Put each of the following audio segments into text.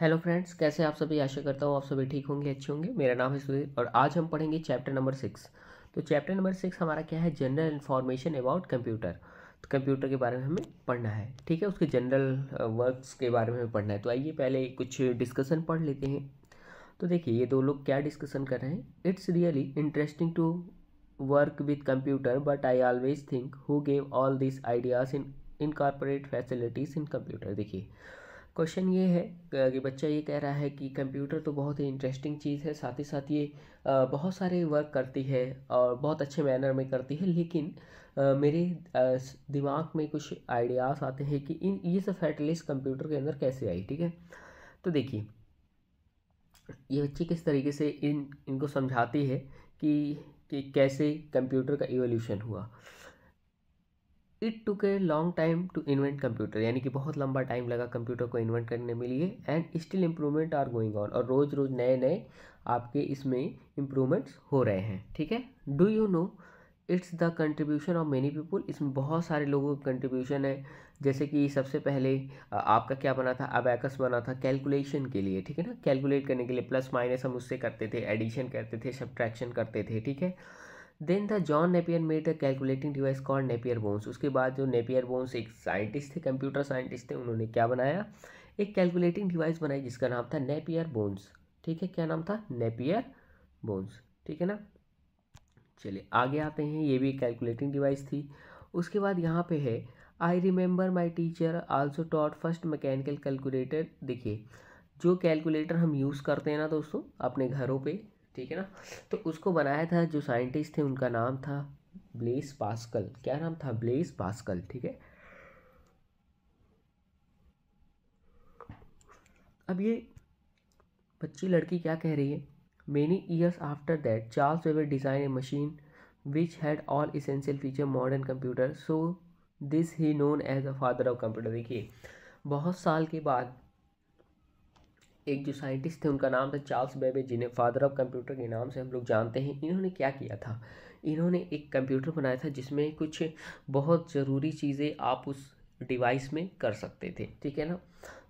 hello friends कैसे आप सभी आशा करता हूँ आप सभी ठीक होंगे अच्छे होंगे मेरा नाम है सुधीर और आज हम पढ़ेंगे चैप्टर नंबर सिक्स तो चैप्टर नंबर सिक्स हमारा क्या है जनरल इन्फॉर्मेशन अबाउट कंप्यूटर तो कंप्यूटर के बारे में हमें पढ़ना है ठीक है उसके जनरल वर्क्स के बारे में हमें पढ़ना है तो आइए पहले कुछ डिस्कसन पढ़ लेते हैं तो देखिए ये दो लोग क्या डिस्कसन कर रहे हैं it's really interesting to work with computer but I always think who gave all this ideas in incorporate facilities in computer देखिए क्वेश्चन ये है कि बच्चा ये कह रहा है कि कंप्यूटर तो बहुत ही इंटरेस्टिंग चीज़ है साथ ही साथ ये बहुत सारे वर्क करती है और बहुत अच्छे मैनर में करती है लेकिन मेरे दिमाग में कुछ आइडियाज़ आते हैं कि इन ये सब फैटलिस्ट कंप्यूटर के अंदर कैसे आई ठीक है तो देखिए ये बच्चे किस तरीके से इन इनको समझाती है कि, कि कैसे कंप्यूटर का इवोल्यूशन हुआ it took a long time to invent computer यानी कि बहुत लंबा टाइम लगा कंप्यूटर को इन्वेंट करने में लिए and still improvement are going on और रोज़ रोज़ नए नए आपके इसमें इम्प्रूवमेंट्स हो रहे हैं ठीक है do you know it's the contribution of many people इसमें बहुत सारे लोगों का कंट्रीब्यूशन है जैसे कि सबसे पहले आपका क्या बना था अबैकस बना था कैलकुलेशन के लिए ठीक है ना कैलकुलेट करने के लिए प्लस माइनस हम उससे करते थे एडिशन करते थे सब्ट्रैक्शन करते थे ठीक है then the John Napier made a calculating device called Napier bones उसके बाद जो नेपियर बोन्स एक साइंटिस्ट थे कंप्यूटर साइंटिस्ट थे उन्होंने क्या बनाया एक कैलकुलेटिंग डिवाइस बनाई जिसका नाम था नेपियर बोन्स ठीक है क्या नाम था नेपियर बोन्स ठीक है ना चलिए आगे आते हैं ये भी एक कैलकुलेटिंग डिवाइस थी उसके बाद यहाँ पे है I remember my teacher also taught first mechanical calculator देखिए जो कैलकुलेटर हम यूज़ करते हैं ना दोस्तों अपने घरों पे ठीक है ना तो उसको बनाया था जो साइंटिस्ट थे उनका नाम था ब्लेस पास्कल क्या नाम था ब्लेस पास्कल ठीक है अब ये बच्ची लड़की क्या कह रही है many years after that Charles Babbage design a machine which had all essential feature modern computer so this he known as a father of computer देखिए बहुत साल के बाद एक जो साइंटिस्ट थे उनका नाम था चार्ल्स बेबे जिन्हें फादर ऑफ कंप्यूटर के नाम से हम लोग जानते हैं इन्होंने क्या किया था इन्होंने एक कंप्यूटर बनाया था जिसमें कुछ बहुत ज़रूरी चीज़ें आप उस डिवाइस में कर सकते थे ठीक है ना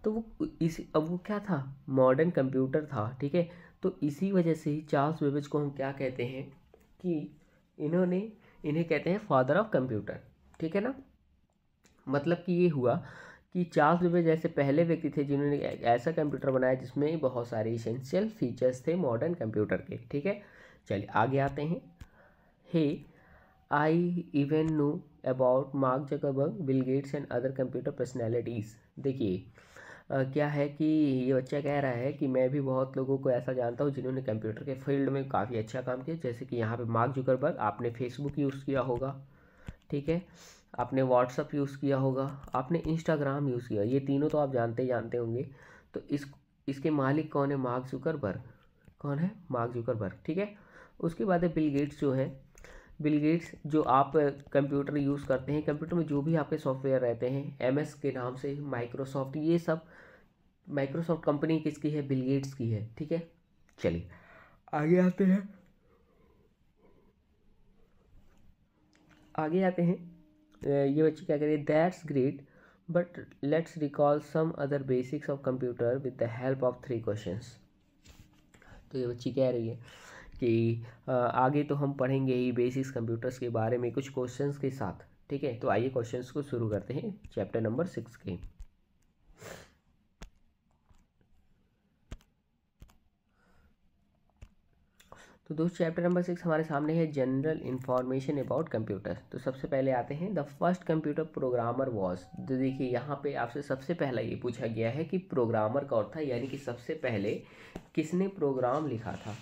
तो वो इस अब वो क्या था मॉडर्न कंप्यूटर था ठीक है तो इसी वजह से ही चार्ल्स बेबेज को हम क्या कहते हैं कि इन्होंने इन्हें कहते हैं फादर ऑफ कंप्यूटर ठीक है ना मतलब कि ये हुआ कि चार्ल्स बेबेज जैसे पहले व्यक्ति थे जिन्होंने ऐसा कंप्यूटर बनाया जिसमें बहुत सारे इसेंशियल फीचर्स थे मॉडर्न कंप्यूटर के ठीक है चलिए आगे आते हैं hey I even know about Mark Zuckerberg Bill Gates and other computer personalities देखिए क्या है कि ये बच्चा कह रहा है कि मैं भी बहुत लोगों को ऐसा जानता हूँ जिन्होंने कंप्यूटर के फील्ड में काफ़ी अच्छा काम किया जैसे कि यहाँ पे मार्क जुकरबर्ग आपने फेसबुक यूज़ किया होगा ठीक है आपने व्हाट्सअप यूज़ किया होगा आपने इंस्टाग्राम यूज़ किया ये तीनों तो आप जानते जानते होंगे तो इस इसके मालिक कौन है मार्क जुकरबर्ग कौन है मार्क जुकरबर्ग ठीक है उसके बाद है बिल गेट्स जो है बिल गेट्स जो आप कंप्यूटर यूज़ करते हैं कंप्यूटर में जो भी आपके सॉफ्टवेयर रहते हैं एम के नाम से माइक्रोसॉफ्ट ये सब माइक्रोसॉफ्ट कंपनी किसकी है बिल गेट्स की है ठीक है चलिए आगे आते हैं आगे आते हैं ये बच्चे क्या कह रही है that's great but let's recall some other basics of computer with the help of three question तो ये बच्ची कह रही है कि आगे तो हम पढ़ेंगे ही बेसिक्स कंप्यूटर्स के बारे में कुछ क्वेश्चंस के साथ ठीक है तो आइए क्वेश्चंस को शुरू करते हैं चैप्टर नंबर सिक्स के तो दोस्त चैप्टर नंबर सिक्स हमारे सामने है जनरल इन्फॉर्मेशन अबाउट कंप्यूटर तो सबसे पहले आते हैं the first computer programmer was तो देखिए यहाँ पे आपसे सबसे पहला ये पूछा गया है कि प्रोग्रामर कौन था यानी कि सबसे पहले किसने प्रोग्राम लिखा था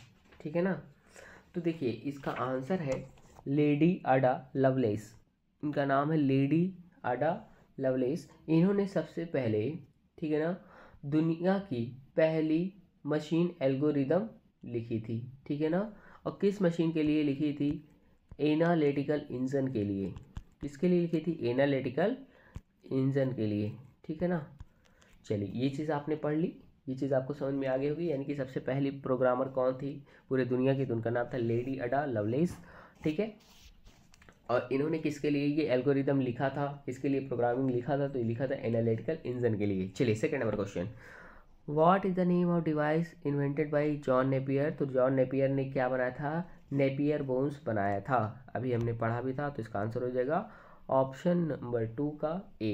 ठीक है ना तो देखिए इसका आंसर है लेडी अडा लवलेस इनका नाम है लेडी अडा लवलेस इन्होंने सबसे पहले ठीक है ना दुनिया की पहली मशीन एल्गोरिदम लिखी थी ठीक है ना और किस मशीन के लिए लिखी थी एनालिटिकल इंजन के लिए किसके लिए लिखी थी एनालिटिकल इंजन के लिए ठीक है ना चलिए ये चीज़ आपने पढ़ ली ये चीज़ आपको समझ में आ गई होगी यानी कि सबसे पहली प्रोग्रामर कौन थी पूरे दुनिया की तो उनका नाम था लेडी अडा लवलेस ठीक है और इन्होंने किसके लिए ये एल्गोरिदम लिखा था किसके लिए प्रोग्रामिंग लिखा था तो ये लिखा था एनालिटिकल इंजन के लिए चलिए second number question what is the name of device invented by John Napier तो जॉन नेपियर ने क्या बनाया था नेपियर बोन्स बनाया था अभी हमने पढ़ा भी था तो इसका आंसर हो जाएगा ऑप्शन नंबर टू का ए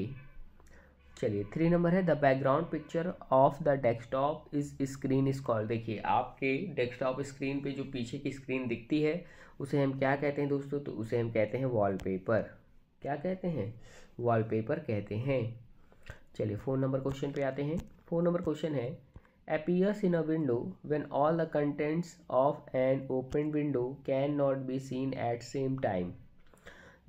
चलिए थ्री नंबर है the background picture of the desktop is screen is call देखिए आपके डेस्कटॉप स्क्रीन पे जो पीछे की स्क्रीन दिखती है उसे हम क्या कहते हैं दोस्तों तो उसे हम कहते हैं वॉलपेपर क्या कहते हैं वॉलपेपर कहते हैं चलिए फोन नंबर क्वेश्चन पे आते हैं फोर नंबर क्वेश्चन है in a window when all the contents of an open window can not be seen at same time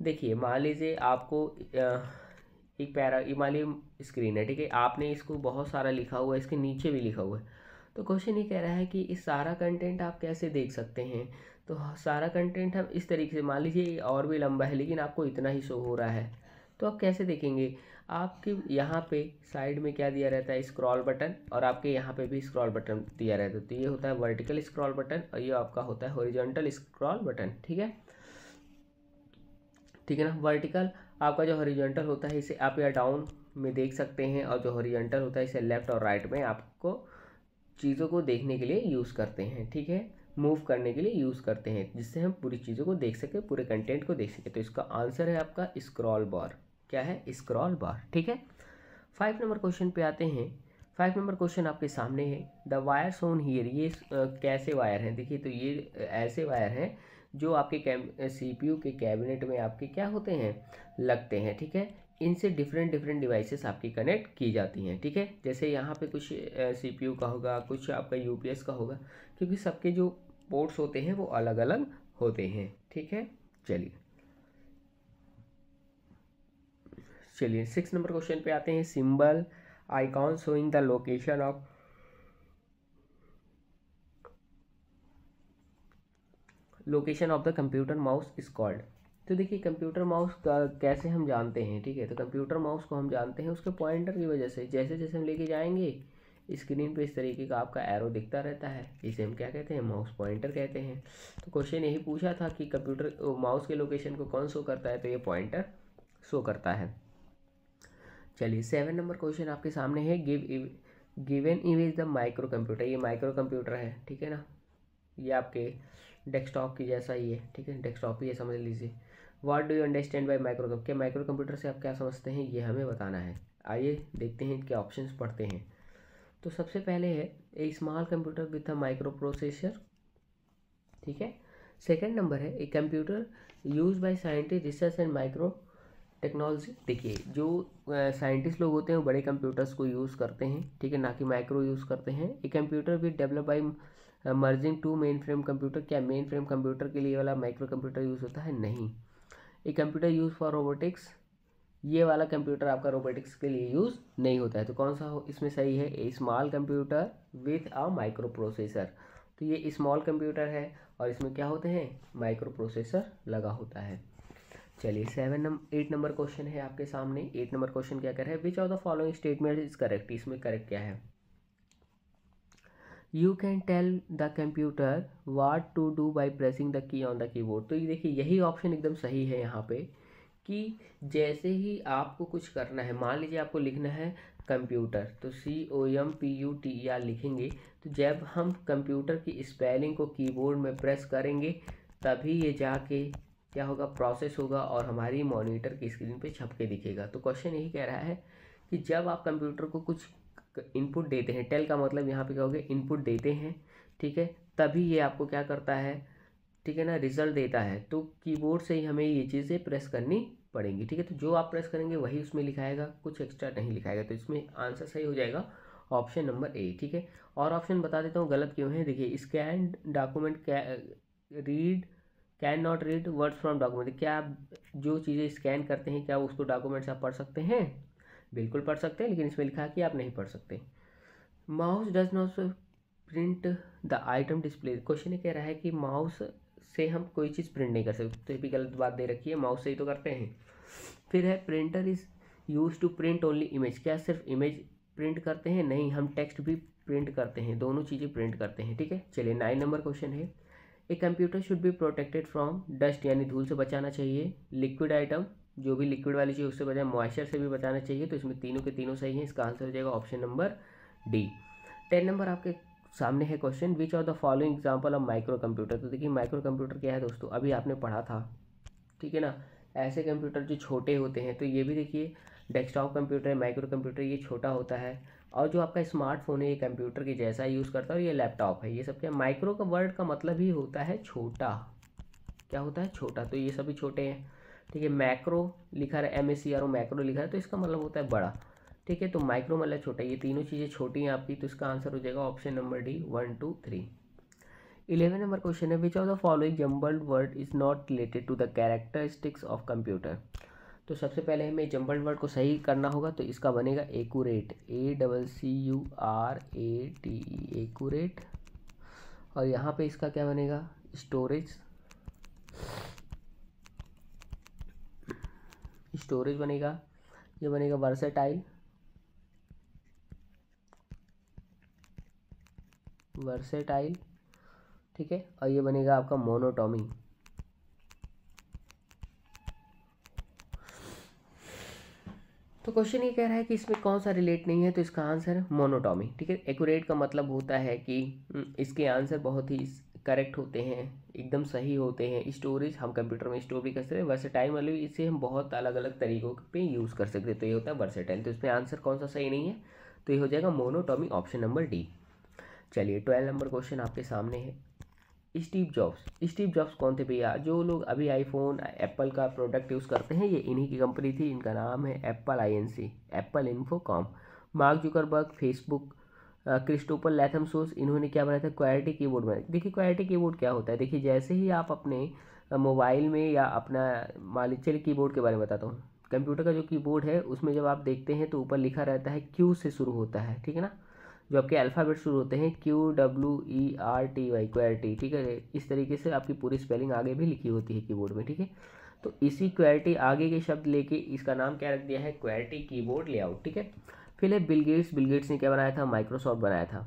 देखिए मान लीजिए आपको एक पैरा मान लीजिए स्क्रीन है ठीक है आपने इसको बहुत सारा लिखा हुआ है इसके नीचे भी लिखा हुआ है तो क्वेश्चन ये कह रहा है कि इस सारा कंटेंट आप कैसे देख सकते हैं तो सारा कंटेंट हम इस तरीके से मान लीजिए और भी लंबा है लेकिन आपको इतना ही शो हो रहा है तो आप कैसे देखेंगे आपके यहाँ पे साइड में क्या दिया रहता है स्क्रॉल बटन और आपके यहाँ पे भी स्क्रॉल बटन दिया रहता है तो ये होता है वर्टिकल स्क्रॉल बटन और ये आपका होता है हॉरिजॉन्टल स्क्रॉल बटन ठीक है ठीक है ना वर्टिकल आपका जो हॉरिजॉन्टल होता है इसे आप या डाउन में देख सकते हैं और जो हॉरिजॉन्टल होता है इसे लेफ्ट और राइट में आपको चीज़ों को देखने के लिए यूज़ करते हैं ठीक है मूव करने के लिए यूज़ करते हैं जिससे हम पूरी चीज़ों को देख सके पूरे कंटेंट को देख सके तो इसका आंसर है आपका स्क्रॉल बार क्या है स्क्रॉल बार ठीक है फाइव नंबर क्वेश्चन पे आते हैं फाइव नंबर क्वेश्चन आपके सामने है द वायर सोन हीयर ये कैसे वायर हैं देखिए तो ये ऐसे वायर हैं जो आपके कैम यू के कैबिनेट में आपके क्या होते हैं लगते हैं ठीक है इनसे डिफरेंट डिफरेंट डिवाइसेस आपकी कनेक्ट की जाती हैं ठीक है जैसे यहाँ पे कुछ यू का होगा कुछ आपका एस का होगा क्योंकि सबके जो पोर्ट्स होते हैं वो अलग अलग होते हैं ठीक है चलिए चलिए सिक्स नंबर क्वेश्चन पे आते हैं symbol icon showing the location of location of the computer mouse is called तो देखिए कंप्यूटर माउस का कैसे हम जानते हैं ठीक है तो कंप्यूटर माउस को हम जानते हैं उसके पॉइंटर की वजह से जैसे जैसे हम लेके जाएंगे स्क्रीन पे इस तरीके का आपका एरो दिखता रहता है इसे हम क्या कहते हैं माउस पॉइंटर कहते हैं तो क्वेश्चन यही पूछा था कि कंप्यूटर माउस के लोकेशन को कौन शो करता है तो ये पॉइंटर शो करता है चलिए सेवन नंबर क्वेश्चन आपके सामने है give given if is the micro computer ये माइक्रो कंप्यूटर है ठीक है ना ये आपके डेस्कटॉप की जैसा ही है ठीक है डेस्कटॉप ही है समझ लीजिए what do you understand by micro क्या माइक्रो कंप्यूटर से आप क्या समझते हैं ये हमें बताना है आइए देखते हैं इनके ऑप्शन पढ़ते हैं तो सबसे पहले है a small computer with a micro processor ठीक है सेकेंड नंबर है a computer use by scientist research and micro technology देखिए जो साइंटिस्ट लोग होते हैं वो बड़े कंप्यूटर्स को यूज़ करते हैं ठीक है ना कि माइक्रो यूज़ करते हैं ये कंप्यूटर भी develop by merging two main frame computer क्या मेन फ्रेम कंप्यूटर के लिए वाला माइक्रो कंप्यूटर यूज़ होता है नहीं ये कंप्यूटर यूज़ फॉर रोबोटिक्स ये वाला कंप्यूटर आपका रोबोटिक्स के लिए यूज़ नहीं होता है तो कौन सा हो इसमें सही है a small computer with a micro processor तो ये स्मॉल कंप्यूटर है और इसमें क्या होते हैं माइक्रो प्रोसेसर लगा होता है चलिए seven number eight number question है आपके सामने एट नंबर क्वेश्चन क्या कर रहा है which of the following statement is correct इसमें करेक्ट क्या है you can tell the computer what to do by pressing the key on the keyboard तो ये देखिए यही ऑप्शन एकदम सही है यहाँ पे कि जैसे ही आपको कुछ करना है मान लीजिए आपको लिखना है कंप्यूटर तो C O M P U T R लिखेंगे तो जब हम कंप्यूटर की स्पेलिंग को कीबोर्ड में प्रेस करेंगे तभी ये जाके क्या होगा प्रोसेस होगा और हमारी मॉनिटर की स्क्रीन पे छप के दिखेगा तो क्वेश्चन यही कह रहा है कि जब आप कंप्यूटर को कुछ इनपुट देते हैं टेल का मतलब यहाँ पे क्या हो गया इनपुट देते हैं ठीक है तभी ये आपको क्या करता है ठीक है ना रिजल्ट देता है तो कीबोर्ड से ही हमें ये चीज़ें प्रेस करनी पड़ेंगी ठीक है तो जो आप प्रेस करेंगे वही उसमें लिखाएगा कुछ एक्स्ट्रा नहीं लिखाएगा तो इसमें आंसर सही हो जाएगा ऑप्शन नंबर ए ठीक है और ऑप्शन बता देता हूँ गलत क्यों है देखिए scan document read can not read words from document क्या आप जो चीज़ें स्कैन करते हैं क्या उसको डॉक्यूमेंट से आप पढ़ सकते हैं बिल्कुल पढ़ सकते हैं लेकिन इसमें लिखा है कि आप नहीं पढ़ सकते mouse does not print the item display question ये कह रहा है कि माउस से हम कोई चीज़ प्रिंट नहीं कर सकते तो ये भी गलत बात दे रखी है माउस से ही तो करते हैं फिर है printer is use to print only image क्या सिर्फ इमेज प्रिंट करते हैं नहीं हम टेक्स्ट भी प्रिंट करते हैं दोनों चीज़ें प्रिंट करते हैं ठीक है चलिए नाइन नंबर क्वेश्चन है a computer should be protected from dust यानी धूल से बचाना चाहिए लिक्विड आइटम जो भी लिक्विड वाली चीज़ उससे बचाए मॉइस्चर से भी बचाना चाहिए तो इसमें तीनों के तीनों सही हैं इसका आंसर हो जाएगा option number D ten number आपके सामने है question which of the following example of micro computer तो देखिए माइक्रो कंप्यूटर क्या है दोस्तों अभी आपने पढ़ा था ठीक है ना ऐसे कंप्यूटर जो छोटे होते हैं तो ये भी देखिए डेस्कटॉप कंप्यूटर माइक्रो कंप्यूटर ये छोटा होता है और जो आपका स्मार्टफोन है ये कंप्यूटर के जैसा यूज़ करता है और ये लैपटॉप है ये सब क्या माइक्रो का वर्ड का मतलब ही होता है छोटा क्या होता है छोटा तो ये सभी छोटे हैं ठीक है मैक्रो लिखा है M A C R O macro लिखा है तो इसका मतलब होता है बड़ा ठीक है तो माइक्रो मतलब छोटा ये तीनों चीज़ें छोटी हैं आपकी तो इसका आंसर हो जाएगा option number D one two three eleven number question है which of the following jumbled word is not related to the characteristics of computer तो सबसे पहले हमें जम्बल्ड वर्ड को सही करना होगा तो इसका बनेगा accurate A double C U R A T E accurate और यहाँ पे इसका क्या बनेगा स्टोरेज स्टोरेज बनेगा ये बनेगा वर्सेटाइल वर्सेटाइल ठीक है और ये बनेगा आपका मोनोटॉमी तो क्वेश्चन ये कह रहा है कि इसमें कौन सा रिलेट नहीं है तो इसका आंसर मोनोटॉमी ठीक है एक्यूरेट का मतलब होता है कि हम्म, इसके आंसर बहुत ही करेक्ट होते हैं एकदम सही होते हैं स्टोरेज हम कंप्यूटर में स्टोर भी कर सकते हैं वर्सेटाइल मतलब इसे हम बहुत अलग अलग तरीकों पे यूज़ कर सकते हैं तो ये होता है वर्सेटाइल तो इसमें आंसर कौन सा सही नहीं है तो ये हो जाएगा मोनोटॉमी ऑप्शन नंबर डी चलिए ट्वेल्व नंबर क्वेश्चन आपके सामने है स्टीव जॉब्स स्टीव जॉब्स कौन थे भैया जो लोग अभी आईफोन एप्पल का प्रोडक्ट यूज़ करते हैं ये इन्हीं की कंपनी थी इनका नाम है Apple INC Apple Infocom Mark Zuckerberg Facebook Christopher Latham सोस इन्होंने क्या बनाया था क्वालिटी कीबोर्ड बनाया देखिए क्वालिटी कीबोर्ड क्या होता है देखिए जैसे ही आप अपने मोबाइल में या अपना मान की कीबोर्ड के बारे में बताता हूँ कंप्यूटर का जो कीबोर्ड है उसमें जब आप देखते हैं तो ऊपर लिखा रहता है क्यू से शुरू होता है ठीक है ना जो आपके अल्फ़ाबेट शुरू होते हैं Q W E R T Y quality ठीक है इस तरीके से आपकी पूरी स्पेलिंग आगे भी लिखी होती है कीबोर्ड में ठीक है तो इसी क्वालिटी आगे के शब्द लेके इसका नाम क्या रख दिया है क्वालिटी कीबोर्ड लेआउट ठीक है फिर है बिलगेट्स बिलगेट्स ने क्या बनाया था माइक्रोसॉफ्ट बनाया था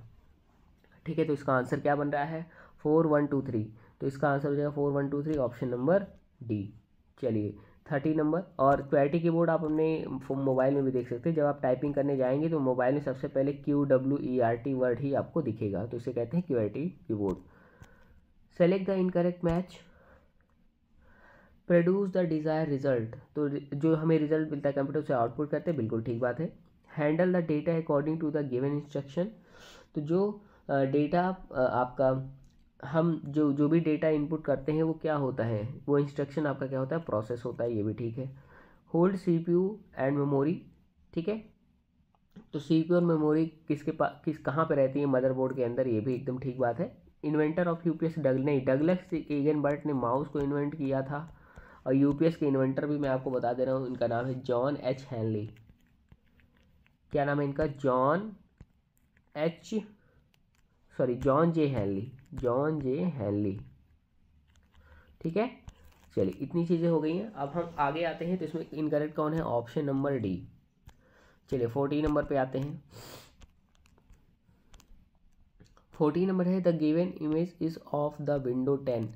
ठीक है तो इसका आंसर क्या बन रहा है फोर वन टू थ्री तो इसका आंसर हो जाएगा four one two three option number D चलिए थर्टी नंबर और की कीबोर्ड आप अपने मोबाइल में भी देख सकते हैं जब आप टाइपिंग करने जाएंगे तो मोबाइल में सबसे पहले Q W E R T word ही आपको दिखेगा तो इसे कहते हैं की keyboard select the incorrect match produce the desire result तो जो हमें रिजल्ट मिलता है कंप्यूटर से आउटपुट करते हैं बिल्कुल ठीक बात है handle the data according to the given instruction तो जो डेटा आपका हम जो जो भी डेटा इनपुट करते हैं वो क्या होता है वो इंस्ट्रक्शन आपका क्या होता है प्रोसेस होता है ये भी ठीक है hold C P U and memory ठीक है तो सी पी यू और मेमोरी किसके पास किस कहाँ पर रहती है मदरबोर्ड के अंदर ये भी एकदम ठीक बात है inventor of U S Doug नहीं डगलक्स एगन बर्ट ने माउस को इन्वेंट किया था और यूपीएस के इन्वेंटर भी मैं आपको बता दे रहा हूँ इनका नाम है जॉन एच हैनली क्या नाम है इनका John H sorry John J Hanley John J Henley ठीक है चलिए इतनी चीज़ें हो गई हैं अब हम आगे आते हैं तो इसमें इनकरेक्ट कौन है ऑप्शन नंबर डी चलिए फोर्टीन नंबर पे आते हैं फोर्टीन नंबर है the given image is of the window ten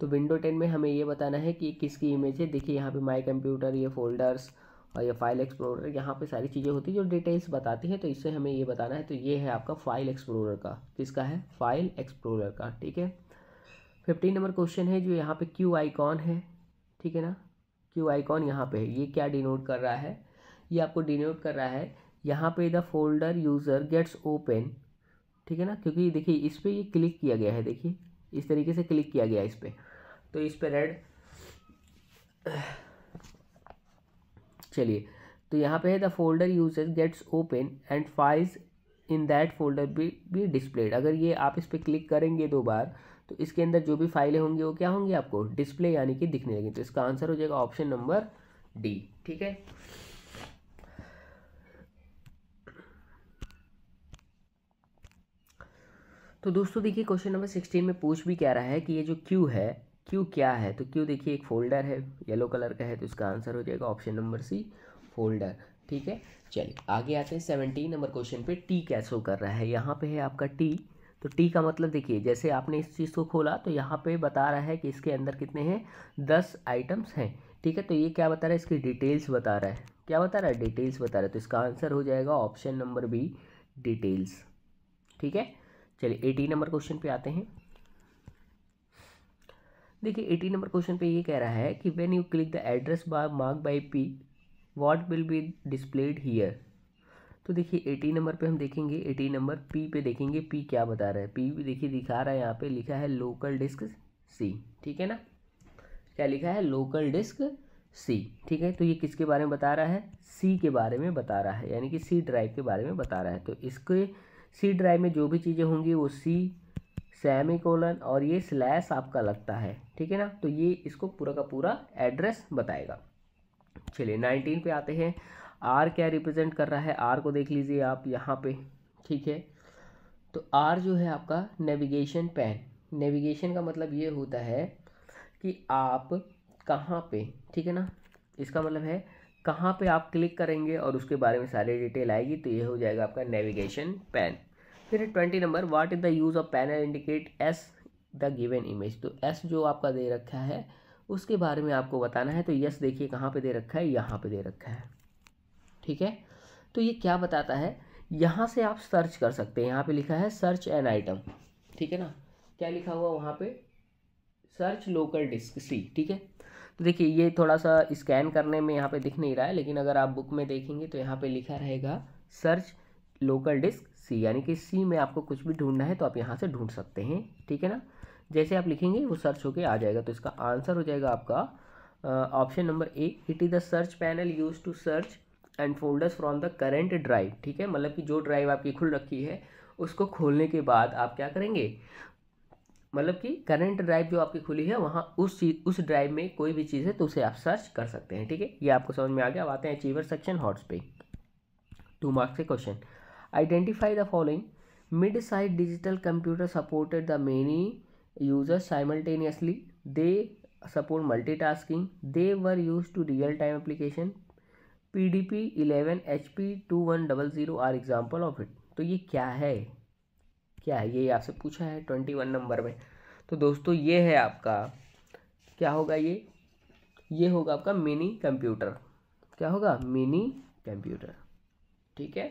तो विंडो टेन में हमें ये बताना है कि किसकी इमेज है देखिए यहाँ पे माई कंप्यूटर ये फोल्डर्स और ये फाइल एक्सप्लोरर यहाँ पे सारी चीज़ें होती है जो डिटेल्स बताती है तो इससे हमें ये बताना है तो ये है आपका फाइल एक्सप्लोरर का किसका है फाइल एक्सप्लोरर का ठीक है फिफ्टीन नंबर क्वेश्चन है जो यहाँ पे क्यू आईकॉन है ठीक है ना क्यू आईकॉन यहाँ पे है ये क्या डिनोट कर रहा है ये आपको डिनोट कर रहा है यहाँ पे the folder user gets open ठीक है ना क्योंकि देखिए इस पर ये क्लिक किया गया है देखिए इस तरीके से क्लिक किया गया है इस पर तो इस पर रेड चलिए तो यहाँ पे है the folder user gets open and files in that folder भी भी डिस्प्लेड अगर ये आप इस पर क्लिक करेंगे दो बार तो इसके अंदर जो भी फाइलें होंगी वो क्या होंगी आपको डिस्प्ले यानी कि दिखने लगे तो इसका आंसर हो जाएगा ऑप्शन नंबर डी ठीक है तो दोस्तों देखिए क्वेश्चन नंबर सिक्सटीन में पूछ भी क्या रहा है कि ये जो क्यू है क्यू क्या है तो क्यू देखिए एक फोल्डर है येलो कलर का है तो इसका आंसर हो जाएगा ऑप्शन नंबर सी फोल्डर ठीक है चलिए आगे आते हैं सेवनटीन नंबर क्वेश्चन पे टी क्या शो कर रहा है यहाँ पे है आपका टी तो टी का मतलब देखिए जैसे आपने इस चीज़ को खोला तो यहाँ पे बता रहा है कि इसके अंदर कितने हैं दस आइटम्स हैं ठीक है तो ये क्या बता रहा है इसकी डिटेल्स बता रहा है क्या बता रहा है डिटेल्स बता रहा है तो इसका आंसर हो जाएगा ऑप्शन नंबर बी डिटेल्स ठीक है चलिए एटीन नंबर क्वेश्चन पे आते हैं देखिए एटीन नंबर क्वेश्चन पे ये कह रहा है कि when you click the address bar mark by P what will be displayed here तो देखिए एटीन नंबर पे हम देखेंगे एटीन नंबर पी पे देखेंगे पी क्या बता रहा है पी भी देखिए दिखा रहा है यहाँ पे लिखा है लोकल डिस्क सी ठीक है ना क्या लिखा है लोकल डिस्क सी ठीक है तो ये किसके बारे में बता रहा है सी के बारे में बता रहा है यानी कि सी ड्राइव के बारे में बता रहा है तो इसके सी ड्राइव में जो भी चीज़ें होंगी वो सी सेमी कोलन और ये स्लैश आपका लगता है ठीक है ना तो ये इसको पूरा का पूरा एड्रेस बताएगा चलिए नाइनटीन पे आते हैं आर क्या रिप्रेजेंट कर रहा है आर को देख लीजिए आप यहाँ पे ठीक है तो आर जो है आपका नेविगेशन पैन नेविगेशन का मतलब ये होता है कि आप कहाँ पे ठीक है ना इसका मतलब है कहाँ पे आप क्लिक करेंगे और उसके बारे में सारी डिटेल आएगी तो ये हो जाएगा आपका नेविगेशन पैन फिर twenty number what is the use of panel indicates the given image तो एस जो आपका दे रखा है उसके बारे में आपको बताना है तो यस देखिए कहाँ पे दे रखा है यहाँ पे दे रखा है ठीक है तो ये क्या बताता है यहाँ से आप सर्च कर सकते हैं यहाँ पे लिखा है सर्च एन आइटम ठीक है ना क्या लिखा हुआ वहाँ पे सर्च लोकल डिस्क सी ठीक है तो देखिए ये थोड़ा सा स्कैन करने में यहाँ पे दिख नहीं रहा है लेकिन अगर आप बुक में देखेंगे तो यहाँ पे लिखा रहेगा सर्च लोकल डिस्क सी यानी कि सी में आपको कुछ भी ढूंढना है तो आप यहाँ से ढूंढ सकते हैं ठीक है ना जैसे आप लिखेंगे वो सर्च होके आ जाएगा तो इसका आंसर हो जाएगा आपका option number A it is the search panel use to search and folders from the current drive ठीक है मतलब कि जो ड्राइव आपकी खुल रखी है उसको खोलने के बाद आप क्या करेंगे मतलब कि करंट ड्राइव जो आपकी खुली है वहाँ उस चीज उस ड्राइव में कोई भी चीज़ है तो उसे आप सर्च कर सकते हैं ठीक है ये आपको समझ में आ गया अब आते हैं अचीवर सेक्शन हॉट्स पे टू मार्क्स के question identify the following mid-sized digital computer supported the many users simultaneously they support multitasking they were used to real-time application pdp 11 hp 2100 are example of it तो ये क्या है क्या है ये आपसे पूछा है ट्वेंटी वन नंबर में तो दोस्तों ये है आपका क्या होगा ये ये होगा आपका मिनी कंप्यूटर क्या होगा मिनी कंप्यूटर ठीक है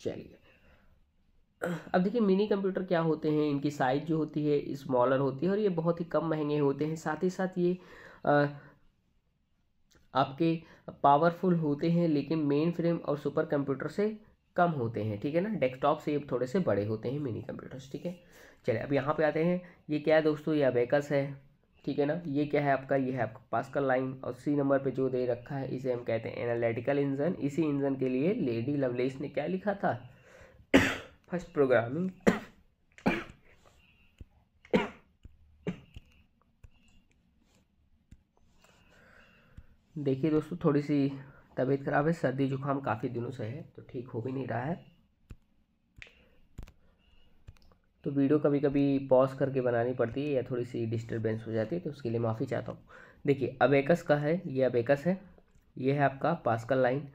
चलिए अब देखिए मिनी कंप्यूटर क्या होते हैं इनकी साइज़ जो होती है स्मॉलर होती है और ये बहुत ही कम महंगे होते हैं साथ ही साथ ये आ, आपके पावरफुल होते हैं लेकिन मेन फ्रेम और सुपर कंप्यूटर से कम होते हैं ठीक है ना डेस्कटॉप से ये थोड़े से बड़े होते हैं मिनी कंप्यूटर्स ठीक है चलिए अब यहाँ पे आते हैं ये क्या है दोस्तों ये अबेकस है ठीक है ना ये क्या है आपका ये है आपका पास्कल लाइन और सी नंबर पे जो दे रखा है इसे हम कहते हैं एनालिटिकल इंजन इसी इंजन के लिए लेडी लवलेस ने क्या लिखा था फर्स्ट प्रोग्रामिंग देखिए दोस्तों थोड़ी सी तबीयत खराब है सर्दी जुकाम काफ़ी दिनों से है तो ठीक हो भी नहीं रहा है तो वीडियो कभी कभी पॉज करके बनानी पड़ती है या थोड़ी सी डिस्टर्बेंस हो जाती है तो उसके लिए माफ़ी चाहता हूँ देखिए अबेकस का है ये अबेकस है ये है आपका पास्कल लाइन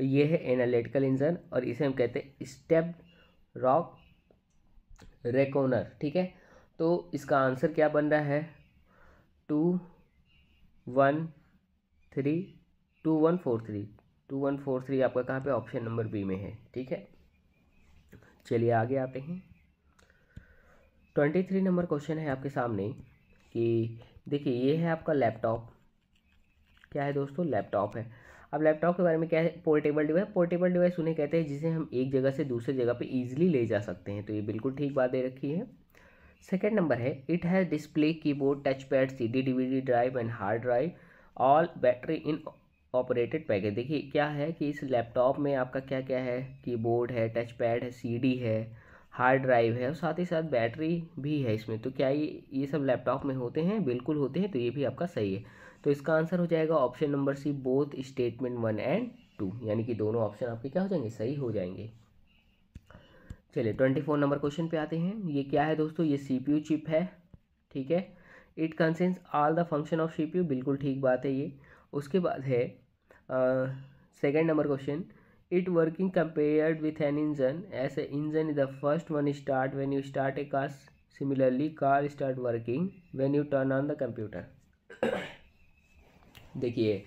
ये है एनालिटिकल इंजन और इसे हम कहते हैं स्टेप रॉक रेकोनर ठीक है तो इसका आंसर क्या बन रहा है two one three two one four three two one four three आपका कहाँ पे ऑप्शन नंबर बी में है ठीक है चलिए आगे आते हैं ट्वेंटी थ्री नंबर क्वेश्चन है आपके सामने कि देखिए ये है आपका लैपटॉप क्या है दोस्तों लैपटॉप है अब लैपटॉप के बारे में क्या है पोर्टेबल डिवाइस पोर्टेबल डिवाइस उन्हें कहते हैं जिसे हम एक जगह से दूसरे जगह पे ईज़िली ले जा सकते हैं तो ये बिल्कुल ठीक बात दे रखी है सेकेंड नंबर है it has display keyboard touch pad C D D drive and hard drive all battery in operated package देखिए क्या है कि इस लैपटॉप में आपका क्या क्या है कीबोर्ड है टच पैड है सीडी है हार्ड ड्राइव है और साथ ही साथ बैटरी भी है इसमें तो क्या ये ये सब लैपटॉप में होते हैं बिल्कुल होते हैं तो ये भी आपका सही है तो इसका आंसर हो जाएगा option number C both statement one and two यानी कि दोनों ऑप्शन आपके क्या हो जाएंगे सही हो जाएंगे चलिए ट्वेंटी फोर नंबर क्वेश्चन पे आते हैं ये क्या है दोस्तों ये सी चिप है ठीक है it contains all the function of C बिल्कुल ठीक बात है ये उसके बाद है second number question it working compared with an engine as a engine is the first one start when you start a car similarly car start working when you turn on the computer देखिए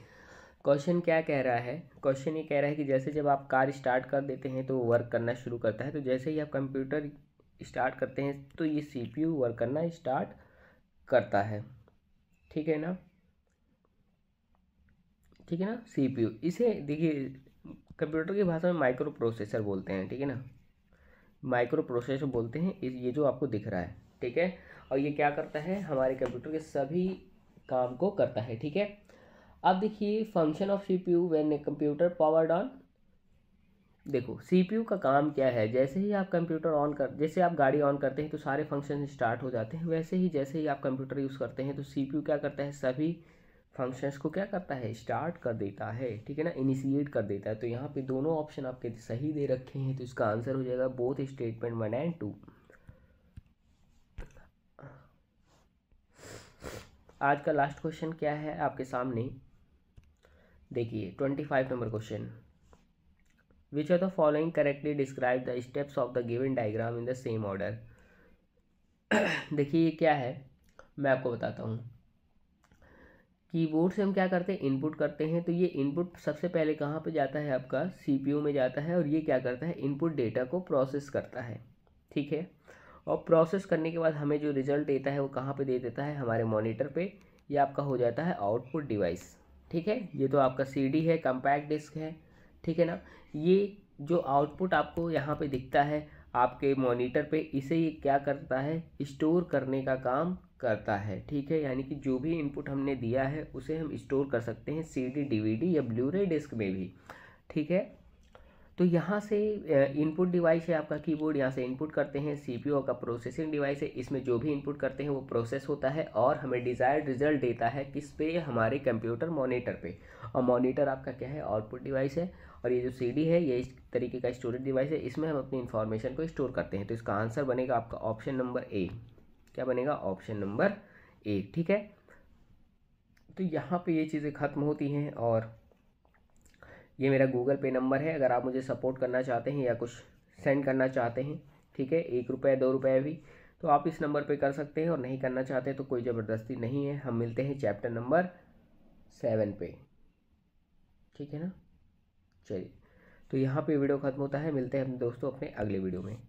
question क्या कह रहा है question ये कह रहा है कि जैसे जब आप कार स्टार्ट कर देते हैं तो वर्क करना शुरू करता है तो जैसे ही आप कंप्यूटर स्टार्ट करते हैं तो ये सी पी यू वर्क करना स्टार्ट करता है ठीक है ना ठीक है ना सी पी यू इसे देखिए कंप्यूटर की भाषा में माइक्रो प्रोसेसर बोलते हैं ठीक है ना माइक्रो प्रोसेसर बोलते हैं ये जो आपको दिख रहा है ठीक है और ये क्या करता है हमारे कंप्यूटर के सभी काम को करता है ठीक है अब देखिए function of C P U when computer power on देखो सी पी यू का काम क्या है जैसे ही आप कंप्यूटर ऑन कर जैसे आप गाड़ी ऑन करते हैं तो सारे फंक्शन स्टार्ट हो जाते हैं वैसे ही जैसे ही आप कंप्यूटर यूज़ करते हैं तो सी पी यू क्या करता है सभी फंक्शंस को क्या करता है स्टार्ट कर देता है ठीक है ना इनिशिएट कर देता है तो यहाँ पे दोनों ऑप्शन आपके सही दे रखे हैं तो इसका आंसर हो जाएगा both statement one and two आज का लास्ट क्वेश्चन क्या है आपके सामने देखिए twenty five number question which are the following correctly describe the steps of the given diagram in the same order देखिए ये क्या है मैं आपको बताता हूँ कीबोर्ड से हम क्या करते हैं इनपुट करते हैं तो ये इनपुट सबसे पहले कहाँ पे जाता है आपका सीपीयू में जाता है और ये क्या करता है इनपुट डेटा को प्रोसेस करता है ठीक है और प्रोसेस करने के बाद हमें जो रिज़ल्ट देता है वो कहाँ पे दे देता है हमारे मॉनिटर पे ये आपका हो जाता है आउटपुट डिवाइस ठीक है ये तो आपका सी है कम्पैक्ट डिस्क है ठीक है ना ये जो आउटपुट आपको यहाँ पर दिखता है आपके मोनीटर पर इसे ये क्या करता है स्टोर करने का काम करता है ठीक है यानी कि जो भी इनपुट हमने दिया है उसे हम स्टोर कर सकते हैं सीडी डीवीडी या ब्लू रे डिस्क में भी ठीक है तो यहाँ से इनपुट डिवाइस है आपका कीबोर्ड यहाँ से इनपुट करते हैं सीपीयू का प्रोसेसिंग डिवाइस है इसमें जो भी इनपुट करते हैं वो प्रोसेस होता है और हमें डिज़ायर्ड रिजल्ट देता है किस पे हमारे कंप्यूटर मॉनिटर पे और मॉनिटर आपका क्या है आउटपुट डिवाइस है और ये जो सीडी है ये इस तरीके का स्टोरेज डिवाइस है इसमें हम अपनी इन्फॉर्मेशन को स्टोर करते हैं तो इसका आंसर बनेगा आपका ऑप्शन नंबर ए क्या बनेगा ऑप्शन नंबर एक ठीक है तो यहाँ पे ये चीज़ें ख़त्म होती हैं और ये मेरा गूगल पे नंबर है अगर आप मुझे सपोर्ट करना चाहते हैं या कुछ सेंड करना चाहते हैं ठीक है एक रुपये दो रुपये भी तो आप इस नंबर पे कर सकते हैं और नहीं करना चाहते तो कोई ज़बरदस्ती नहीं है हम मिलते हैं चैप्टर नंबर सेवन पे ठीक है ना चलिए तो यहाँ पे वीडियो ख़त्म होता है मिलते हैं अपने दोस्तों अपने अगले वीडियो में